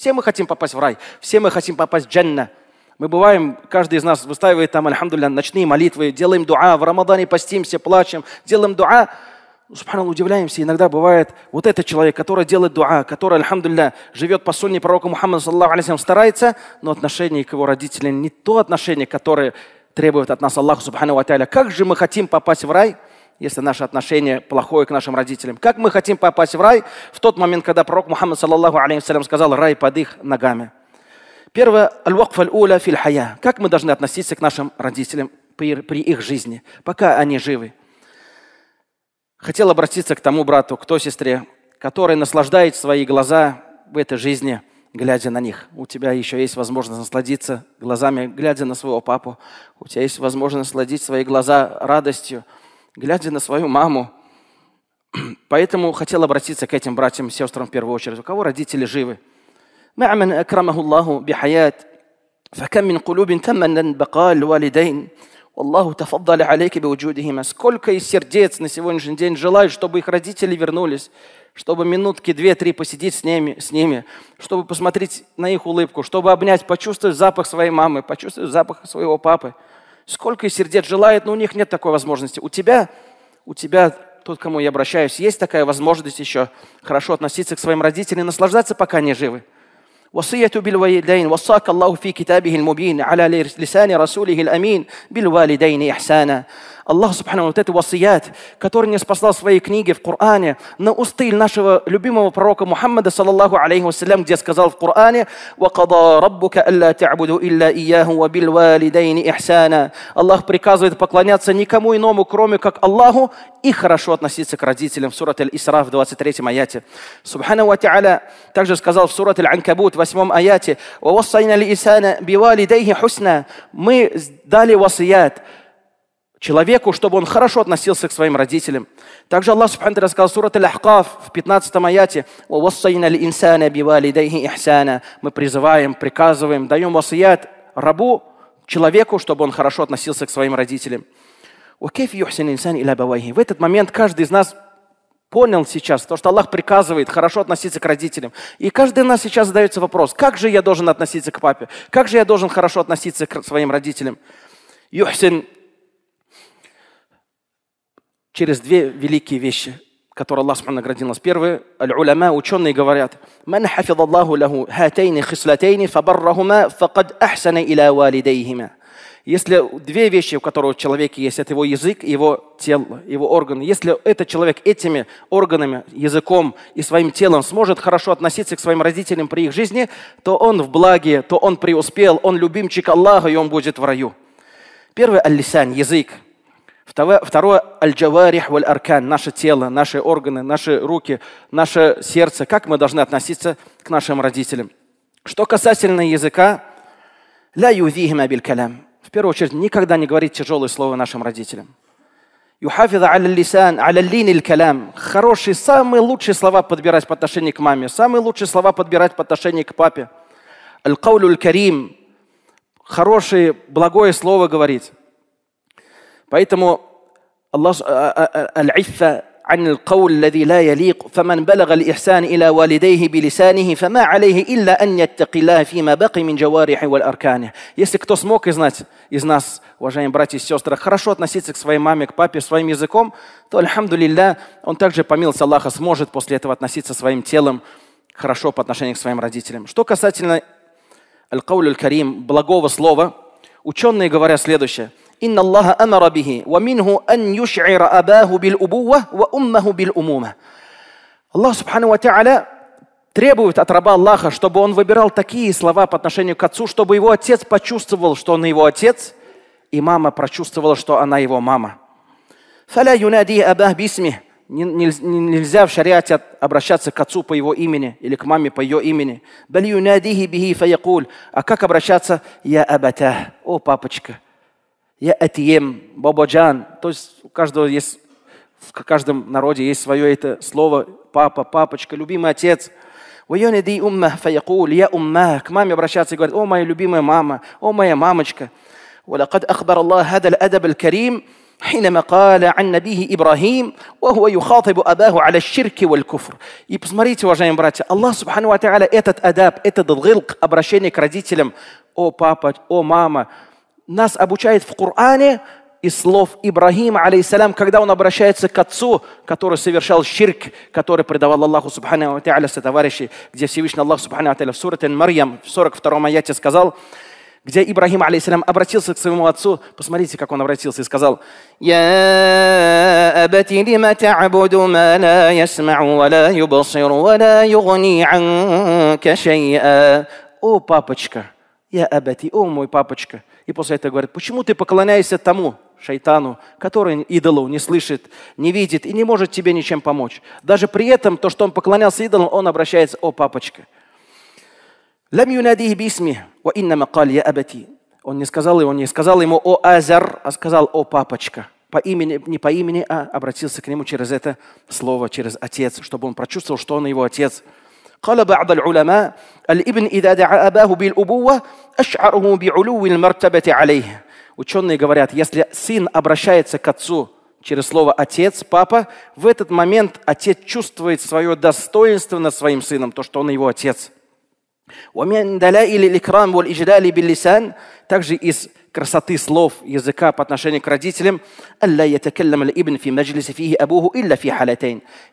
Все мы хотим попасть в рай, все мы хотим попасть в джанна. Мы бываем, каждый из нас выстаивает там, альхамдулля, ночные молитвы, делаем дуа, в Рамадане постимся, плачем, делаем дуа. Ну, Субханаллах, удивляемся, иногда бывает вот этот человек, который делает дуа, который, альхамдулля, живет по сунне пророка Мухаммада, саллаху алейхи старается, но отношение к его родителям не то отношение, которое требует от нас Аллаху субхану ва Как же мы хотим попасть в рай – если наше отношение плохое к нашим родителям. Как мы хотим попасть в рай в тот момент, когда пророк Мухаммад, саллаллаху алейхи сказал «рай под их ногами». Первое, аль-вакф уля филь хая. Как мы должны относиться к нашим родителям при их жизни, пока они живы? Хотел обратиться к тому брату, к той сестре, который наслаждает свои глаза в этой жизни, глядя на них. У тебя еще есть возможность насладиться глазами, глядя на своего папу. У тебя есть возможность насладить свои глаза радостью – глядя на свою маму. Поэтому хотел обратиться к этим братьям и сестрам в первую очередь. У кого родители живы? مع من أكرمه الله بحياة فكم من قلوب ثمن بقاء الوالدين والله تفضل عليك بوجودهما Сколько из сердец на сегодняшний день желают, чтобы их родители вернулись, чтобы минутки две-три посидеть с ними, с ними, чтобы посмотреть на их улыбку, чтобы обнять, почувствовать запах своей мамы, почувствовать запах своего папы – сколько и сердец желает, но у них нет такой возможности. У тебя, у тебя, тот, к кому я обращаюсь, есть такая возможность еще хорошо относиться к своим родителям и наслаждаться, пока они живы. وصية بالوالدين وصاك الله في كتابه المبين على لسان رسوله الأمين بالوالدين إحسانا Аллах Субхану, вот эти васият, который не спасал свои книги в Коране, на устыль нашего любимого пророка Мухаммада, саллаллаху алейхи вассалям, где сказал в Коране, «Вакада раббука алла та'буду илля ияху ва бил валидейни ихсана». Аллах приказывает поклоняться никому иному, кроме как Аллаху, и хорошо относиться к родителям. В сурат Аль-Исра в 23 аяте. Субхану ва та'аля также сказал в сурат Аль-Анкабут в 8 аяте, «Ва вассайна ли исана бивалидейхи хусна». Мы дали васият, человеку, чтобы он хорошо относился к своим родителям. Также Аллах Субхану Тара сказал сурат Аль-Ахкаф в 15 аяте «Мы призываем, приказываем, даем васият рабу, человеку, чтобы он хорошо относился к своим родителям». В этот момент каждый из нас понял сейчас, то, что Аллах приказывает хорошо относиться к родителям. И каждый из нас сейчас задается вопрос, как же я должен относиться к папе? Как же я должен хорошо относиться к своим родителям? Юхсин через две великие вещи, которые Аллах Субхану наградил нас. Первое, аль-уляма, ученые говорят, «Ман хафид Аллаху лаху хатейни хислатейни фабаррахума факад ахсана иля валидейхима». Если две вещи, у которых у человека есть, это его язык его тело, его органы. Если этот человек этими органами, языком и своим телом сможет хорошо относиться к своим родителям при их жизни, то он в благе, то он преуспел, он любимчик Аллаха, и он будет в раю. Первый аль-лисан, язык – Второе, второе аль-джаварих валь-аркан, наше тело, наши органы, наши руки, наше сердце, как мы должны относиться к нашим родителям. Что касательно языка, ля юзихим абиль калям. В первую очередь, никогда не говорить тяжелые слова нашим родителям. Юхафиза аль-лисан, аль-лин калям. Хорошие, самые лучшие слова подбирать по отношению к маме, самые лучшие слова подбирать по отношению к папе. Аль-каулю карим. Хорошее, благое слово говорить. Поэтому Аллах, э, э, э, аль-иффа عن القول الذي لا يليق فمن بلغ الإحسان إلى والديه بلسانه فما عليه إلا أن يتقي الله فيما بقي من جوارح والأركانه Если кто смог из нас, из нас, уважаемые братья и сестры, хорошо относиться к своей маме, к папе, своим языком, то, альхамду он также по Аллаха сможет после этого относиться своим телом хорошо по отношению к своим родителям. Что касательно аль-каулю карим благого слова, ученые говорят следующее – إن الله أمر به ومنه أن يشعر أباه بالأبوة وأمه بالأمومة Аллах Субхану وتعالى требует от раба Аллаха, чтобы он выбирал такие слова по отношению к отцу, чтобы его отец почувствовал, что он его отец, и мама прочувствовала, что она его мама. Нельзя в шариате обращаться к отцу по его имени или к маме по ее имени. А как обращаться? Я абата, о папочка, я Этьем, Бабаджан. То есть у каждого есть, в каждом народе есть свое это слово папа, папочка, любимый отец. وينادي أمه فيقول يا أمه к маме обращаться и говорит, о моя любимая мама, о моя мамочка. ولقد أخبر الله هذا الأدب الكريم حينما قال عن نبيه إبراهيم وهو يخاطب أباه على الشرك والكفر. И посмотрите, уважаемые братья, Аллах Субхану Ва этот адаб, этот гылк, обращение к родителям, о папа, о мама, нас обучает в Коране из слов Ибрахима алейсалям, когда он обращается к отцу, который совершал ширк, который предавал Аллаху Субхану Ва со товарищей, где Всевышний Аллах Субхану Ва в Сурат Марьям в 42 аяте сказал, где Ибрахим алейсалям, обратился к своему отцу. Посмотрите, как он обратился и сказал, «Я абати лима та'буду ма ла ясмау ва ла юбасиру ва ла югни анка шай'a». «О, папочка, я абати, о мой папочка. И после этого говорит, почему ты поклоняешься тому, шайтану, который идолу не слышит, не видит и не может тебе ничем помочь. Даже при этом, то, что он поклонялся идолам, он обращается, о папочка. ва я Абати. Он не сказал, он не сказал ему, о азар, а сказал, о папочка по имени, не по имени, а обратился к нему через это слово, через отец, чтобы он прочувствовал, что он его отец. قال بعض العلماء الابن إذا دعا أباه بالأبوة أشعره بعلو المرتبة عليه. Ученые говорят, если сын обращается к отцу через слово «отец», «папа», в этот момент отец чувствует свое достоинство над своим сыном, то, что он его отец – также из красоты слов языка по отношению к родителям.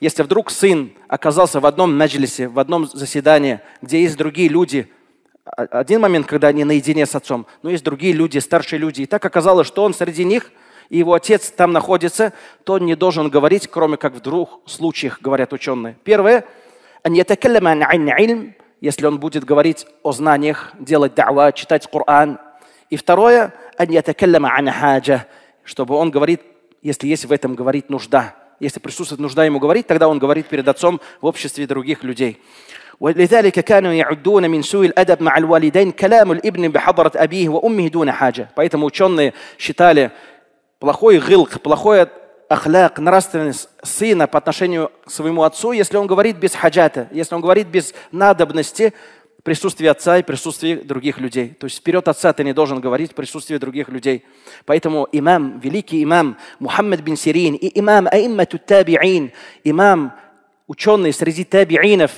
Если вдруг сын оказался в одном маджлисе, в одном заседании, где есть другие люди, один момент, когда они наедине с отцом, но есть другие люди, старшие люди. И так оказалось, что он среди них, и его отец там находится, то он не должен говорить, кроме как в двух случаях, говорят ученые. Первое – если он будет говорить о знаниях, делать дава, читать Коран. И второе, чтобы он говорит, если есть в этом говорить нужда. Если присутствует нужда ему говорить, тогда он говорит перед отцом в обществе других людей. ولذلك كانوا يعدون من سوء الأدب مع الوالدين كلام الابن بحضرة أبيه وأمه دون حاجة. Поэтому ученые считали плохой гылк, плохое ахляк, нравственность сына по отношению к своему отцу, если он говорит без хаджата, если он говорит без надобности присутствия отца и присутствия других людей. То есть вперед отца ты не должен говорить в присутствии других людей. Поэтому имам, великий имам Мухаммад бин Сирин и имам Аиммату Табиин, имам, ученый среди табиинов,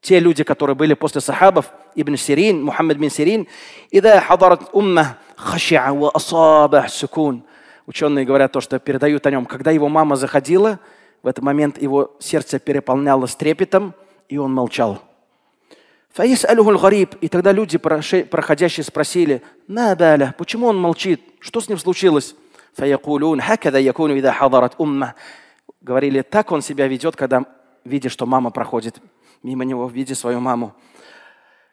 те люди, которые были после сахабов, Ибн Сирин, Мухаммад бин Сирин, «Ида хазарат умма хашиа ва асаба сукун» ученые говорят то, что передают о нем. Когда его мама заходила, в этот момент его сердце переполняло трепетом, и он молчал. И тогда люди, проходящие, спросили, «Набаля, почему он молчит? Что с ним случилось?» Говорили, так он себя ведет, когда видит, что мама проходит мимо него, видит свою маму.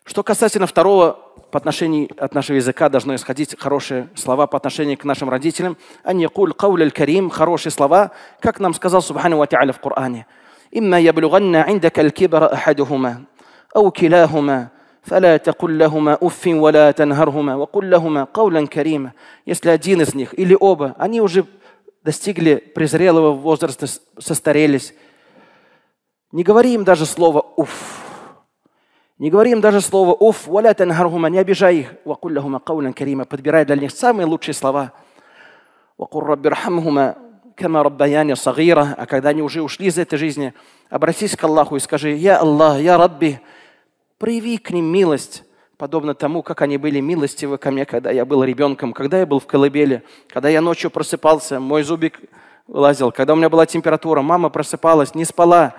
Что касательно второго, по отношению от нашего языка должно исходить хорошие слова по отношению к нашим родителям. Они куль кауль карим, хорошие слова, как нам сказал Субхану ва в Коране. Имма яблуганна عندك الكبر أحدهما أو كلاهما فلا تقل لهما أف ولا تنهرهما وقل لهما قولا كريما Если один из них или оба, они уже достигли презрелого возраста, состарелись, не говори им даже слово «уф», не говорим даже слово «уф», «валя тангархума», не обижай их. «Вакулляхума каулян карима», подбирай для них самые лучшие слова. «Вакур раббирхамхума», кама раббаяня сагира, а когда они уже ушли из этой жизни, обратись к Аллаху и скажи, «Я Аллах, я Рабби, прояви к ним милость, подобно тому, как они были милостивы ко мне, когда я был ребенком, когда я был в колыбели, когда я ночью просыпался, мой зубик вылазил, когда у меня была температура, мама просыпалась, не спала,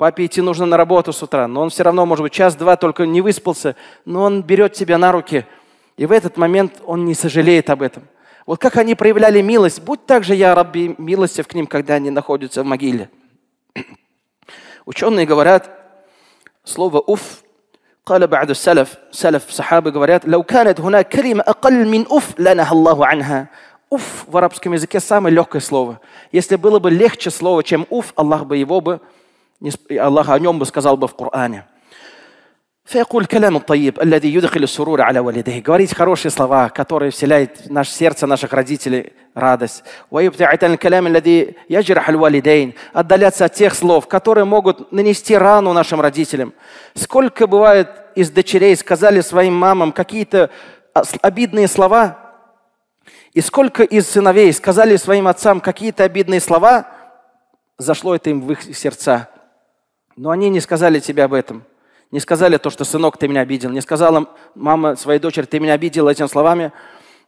Папе идти нужно на работу с утра, но он все равно, может быть, час-два только не выспался, но он берет тебя на руки. И в этот момент он не сожалеет об этом. Вот как они проявляли милость. Будь также я, Рабби, милостив к ним, когда они находятся в могиле. Ученые говорят, слово «уф» قال بعض السلف سلف صحابة говорят لو كانت هناك كلمة أقل من أف لنهى الله عنها «Уф» в арабском языке самое легкое слово. Если было бы легче слово, чем «уф», Аллах бы его бы Аллах о нем бы сказал бы в Коране. فيقول كلام الطيب الذي يدخل السرور على والديه говорить хорошие слова которые вселяет в наше сердце наших родителей радость ويبتعد عن الكلام الذي يجرح الوالدين отдаляться от тех слов которые могут нанести рану нашим родителям сколько бывает из дочерей сказали своим мамам какие-то обидные слова и сколько из сыновей сказали своим отцам какие-то обидные слова зашло это им в их сердца но они не сказали тебе об этом. Не сказали то, что сынок, ты меня обидел. Не сказала мама своей дочери, ты меня обидел этими словами.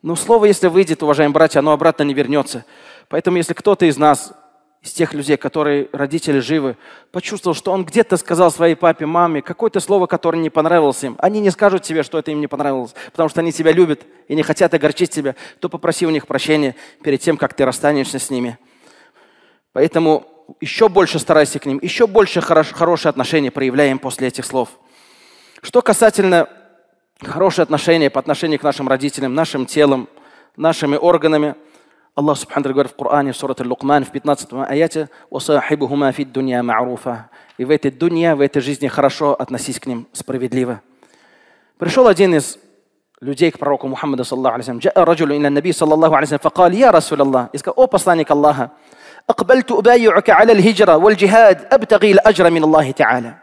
Но слово, если выйдет, уважаемые братья, оно обратно не вернется. Поэтому если кто-то из нас, из тех людей, которые родители живы, почувствовал, что он где-то сказал своей папе, маме какое-то слово, которое не понравилось им, они не скажут тебе, что это им не понравилось, потому что они тебя любят и не хотят огорчить тебя, то попроси у них прощения перед тем, как ты расстанешься с ними. Поэтому еще больше старайся к ним, еще больше хорош, хорошие отношения проявляем после этих слов. Что касательно хорошие отношения по отношению к нашим родителям, нашим телом, нашими органами. Аллах Субхану говорит в Коране, в Сурат Лукман, в 15 аяте, «Усахибухума фид дунья ма'руфа». И в этой дунья, в этой жизни хорошо относись к ним справедливо. Пришел один из людей к пророку Мухаммаду, саллаху алейхи саллаху алейхи саллаху алейхи саллаху алейхи саллаху алейхи саллаху алейхи саллаху «Акбальту убаюка аля хиджра валь джихад абтаги аджра мин Аллахи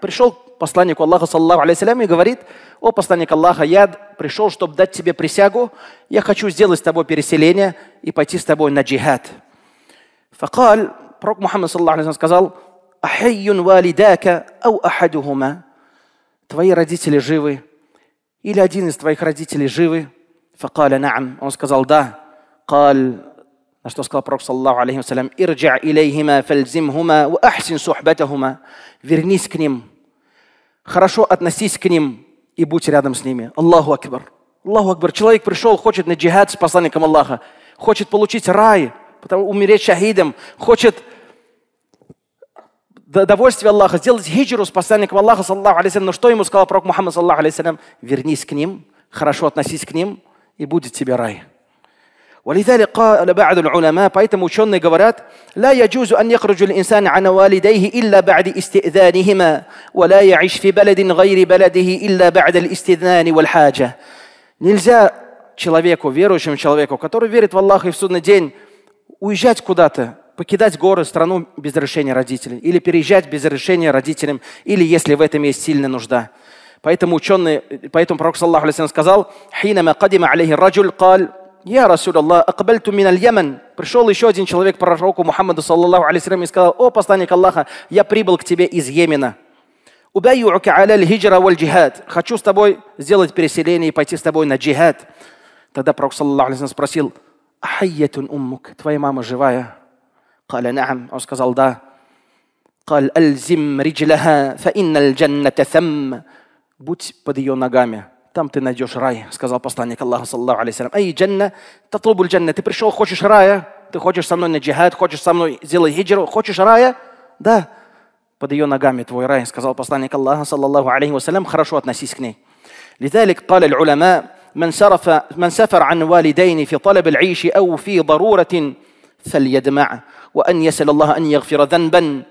Пришел посланник Аллаха, саллаху алейсалям, и говорит, «О посланник Аллаха, я пришел, чтобы дать тебе присягу, я хочу сделать с тобой переселение и пойти с тобой на джихад». فقال пророк Мухаммад, عليه وسلم сказал, «Ахайюн والداك أو أحدهما Твои родители живы, или один из твоих родителей живы? فقال نعم Он сказал, да. قال на что сказал пророк, саллаху алейхи вассалям, «Ирджа илейхима фальзимхума ва ахсин сухбатахума». Вернись к ним, хорошо относись к ним и будь рядом с ними. Аллаху Акбар. Аллаху Акбар. Человек пришел, хочет на джихад с посланником Аллаха, хочет получить рай, потому умереть шахидом, хочет довольствие Аллаха, сделать хиджру с посланником Аллаха, саллаху алейсалям. Но что ему сказал пророк Мухаммад, саллаху алейсалям? Вернись к ним, хорошо относись к ним, и будет тебе рай. ولذلك قال بعض العلماء поэтому ученые говорят لا يجوز أن يخرج الإنسان عن والديه إلا بعد استئذانهما ولا يعيش في بلد غير بلده إلا بعد الاستئذان والحاجة нельзя человеку верующему человеку который верит в Аллаха и в судный день уезжать куда-то покидать город, страну без разрешения родителей или переезжать без разрешения родителям или если в этом есть сильная нужда. Поэтому ученые, поэтому пророк саллаху алейхи сказал, حينما قدم عليه الرجل قال «Я, Расуляллах, акбальту аль Йемен». Пришел еще один человек к пророку Мухаммаду, саллаллаху алейсалям, и сказал, «О, посланник Аллаха, я прибыл к тебе из Йемена». «Убайю'ука аляль хиджра валь джихад». «Хочу с тобой сделать переселение и пойти с тобой на джихад». Тогда пророк, саллаллаху алейсалям, спросил, «Ахайятун уммук, твоя мама живая?» «Каля наам». Он сказал, «Да». «Кал альзим риджляха, фаинна аль джанната Будь под ее ногами. там ты найдешь рай, сказал посланник Аллаха, саллаху алейсалям. Ай, джанна, татлубу джанна, ты пришел, хочешь рая, ты хочешь со мной на джихад, хочешь со мной сделать хиджру, хочешь рая? Да, под ее ногами твой рай, сказал посланник Аллаха, саллаху алейсалям, хорошо относись к ней. لذلك قال العلماء من سرف من سفر عن والدين في طلب العيش او في ضروره فليدمع وان يسال الله ان يغفر ذنبا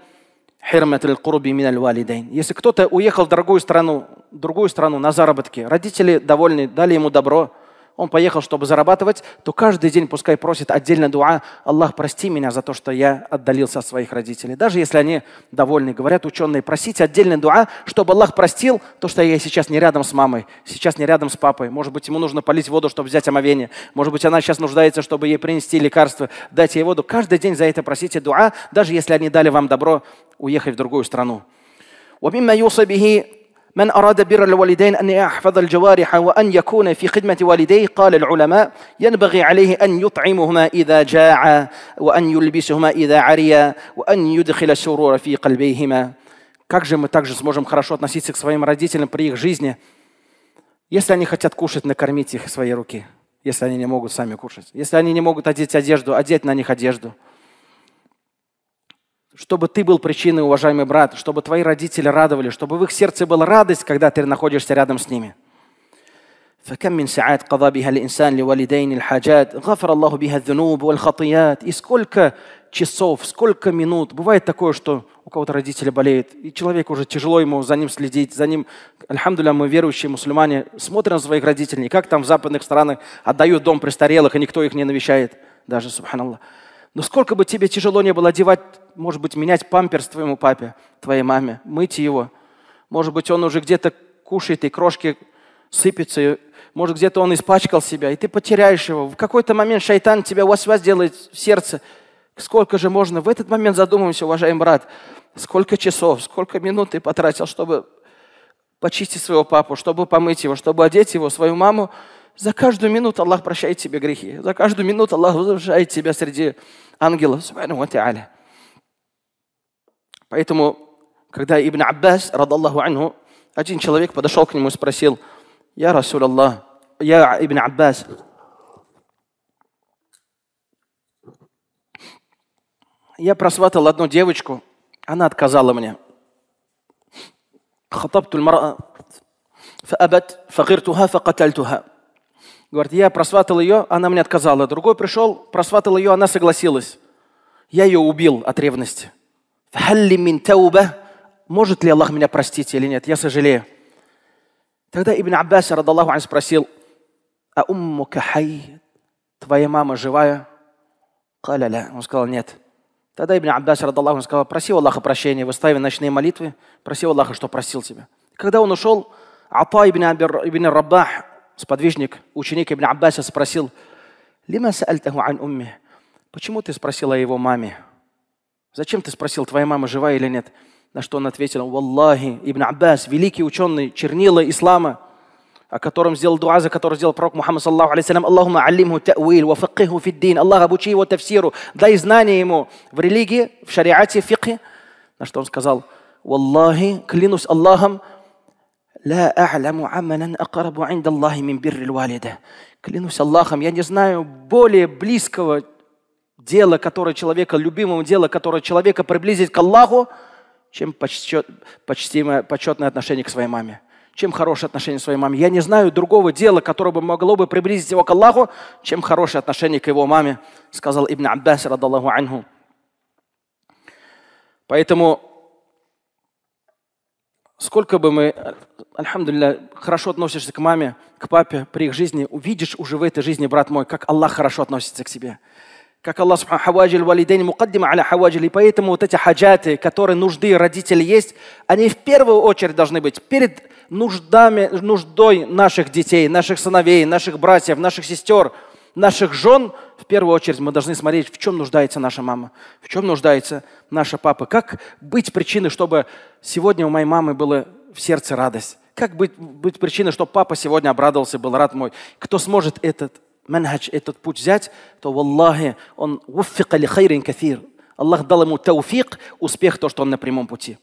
Если кто-то уехал в другую страну, другую страну на заработки, родители довольны, дали ему добро, он поехал, чтобы зарабатывать, то каждый день пускай просит отдельно дуа, Аллах, прости меня за то, что я отдалился от своих родителей. Даже если они довольны, говорят ученые, просите отдельно дуа, чтобы Аллах простил то, что я сейчас не рядом с мамой, сейчас не рядом с папой. Может быть, ему нужно полить воду, чтобы взять омовение. Может быть, она сейчас нуждается, чтобы ей принести лекарство. дать ей воду. Каждый день за это просите дуа, даже если они дали вам добро, уехать в другую страну. من أراد بر الوالدين أن يحفظ الجوارح وأن يكون في خدمة والديه قال العلماء ينبغي عليه أن يطعمهما إذا جاعا وأن يلبسهما إذا عريا وأن يدخل السرور في قلبيهما Как же мы также сможем хорошо относиться к своим родителям при их жизни, если они хотят кушать, накормить их своей руки, если они не могут сами кушать, если они не могут одеть одежду, одеть на них одежду – чтобы ты был причиной, уважаемый брат, чтобы твои родители радовались, чтобы в их сердце была радость, когда ты находишься рядом с ними. فكم من ساعات قضى بها الإنسان لوالدين الحاجات غفر الله بها الذنوب والخطيات и сколько часов, сколько минут. Бывает такое, что у кого-то родители болеют, и человеку уже тяжело ему за ним следить, за ним. Альхамдуля, мы верующие мусульмане, смотрим на своих родителей, и как там в западных странах отдают дом престарелых, и никто их не навещает даже, субханаллах. Но сколько бы тебе тяжело не было одевать может быть, менять памперс твоему папе, твоей маме, мыть его. Может быть, он уже где-то кушает, и крошки сыпятся, и, может, где-то он испачкал себя, и ты потеряешь его. В какой-то момент шайтан тебя вас-вас делает в сердце. Сколько же можно? В этот момент задумаемся, уважаемый брат, сколько часов, сколько минут ты потратил, чтобы почистить своего папу, чтобы помыть его, чтобы одеть его, свою маму. За каждую минуту Аллах прощает тебе грехи. За каждую минуту Аллах возвышает тебя среди ангелов. Субхану ва Поэтому, когда Ибн Аббас, рад Аллаху анху, один человек подошел к нему и спросил, «Я Расул Аллах, я Ибн Аббас, я просватал одну девочку, она отказала мне. خطبت المرأة فأبت فغرتها فقتلتها. Говорит, я просватал ее, она мне отказала. Другой пришел, просватал ее, она согласилась. Я ее убил от ревности. Фхалли мин тауба. Может ли Аллах меня простить или нет? Я сожалею. Тогда Ибн Аббас, радаллаху ан, спросил, а умму кахай, твоя мама живая? Каляля. Он сказал, нет. Тогда Ибн Аббас, радаллаху ан, сказал, проси Аллаха прощения, выстави ночные молитвы, проси Аллаха, что просил тебя. Когда он ушел, Ата ибн, Абир, ибн Рабах, сподвижник, ученик Ибн Аббаса спросил, «Лима саальтаху ан умми?» Почему ты спросил о его маме? Зачем ты спросил, твоя мама жива или нет? На что он ответил, Валлахи, Ибн Аббас, великий ученый, чернила ислама, о котором сделал дуа, за который сделал пророк Мухаммад, саллаху алейсалям, Аллахума алимху та'уил, ва факиху фиддин, Аллах, обучи его тафсиру, дай знания ему в религии, в шариате, в фикхе. На что он сказал, Валлахи, клянусь Аллахом, ла أعلم عملا أقرب عند الله من بر Клянусь Аллахом, я не знаю более близкого дело, которое человека, любимому дело, которое человека приблизить к Аллаху, чем почтимое, почетное отношение к своей маме, чем хорошее отношение к своей маме. Я не знаю другого дела, которое бы могло бы приблизить его к Аллаху, чем хорошее отношение к его маме, сказал Ибн Аббас, радаллаху анху. Поэтому сколько бы мы, альхамдулилля, хорошо относишься к маме, к папе, при их жизни, увидишь уже в этой жизни, брат мой, как Аллах хорошо относится к тебе как Аллах Субхану Хаваджи Валидейн Мукаддима аля Хаваджи. поэтому вот эти хаджаты, которые нужды родителей есть, они в первую очередь должны быть перед нуждами, нуждой наших детей, наших сыновей, наших братьев, наших сестер, наших жен. В первую очередь мы должны смотреть, в чем нуждается наша мама, в чем нуждается наша папа. Как быть причиной, чтобы сегодня у моей мамы было в сердце радость? Как быть, быть причиной, чтобы папа сегодня обрадовался, был рад мой? Кто сможет этот манхадж, этот путь взять, то, والله он вуффика ли хайрин кафир. Аллах дал ему тауфик, успех, то, что он на прямом пути.